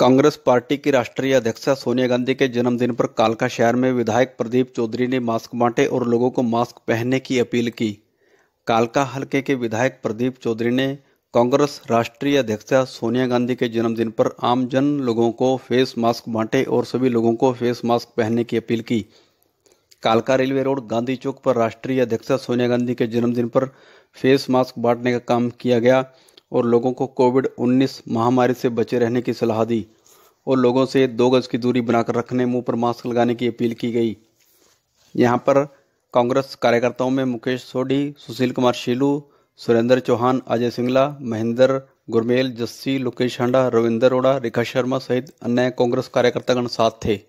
Congress party की राष्ट्रीय अध्यक्षा सोनिया गांधी के जन्मदिन पर कालका शहर में विधायक प्रदीप चौधरी ने मास्क बांटे और लोगों को मास्क पहनने की अपील की कालका हलके के विधायक प्रदीप चौधरी ने कांग्रेस राष्ट्रीय अध्यक्षा सोनिया गांधी के जन्मदिन पर आमजन लोगों को फेस मास्क बांटे और सभी लोगों को फेस मास्क पहनने की अपील की कालका रेलवे रोड गांधी चौक पर राष्ट्रीय अध्यक्षा सोनिया गांधी के जन्मदिन पर फेस मास्क बांटने का काम किया गया और लोगों को कोविड 19 महामारी से बचे रहने की सलाह दी और लोगों से दो गज की दूरी बनाकर रखने मुंह पर मास्क लगाने की अपील की गई यहाँ पर कांग्रेस कार्यकर्ताओं में मुकेश सोढ़ी सुशील कुमार शीलू सुरेंद्र चौहान अजय सिंगला महेंद्र गुरमेल जस्सी लोकेश हांडा रविंदर ओड़ा रेखा शर्मा सहित अन्य कांग्रेस कार्यकर्तागण साथ थे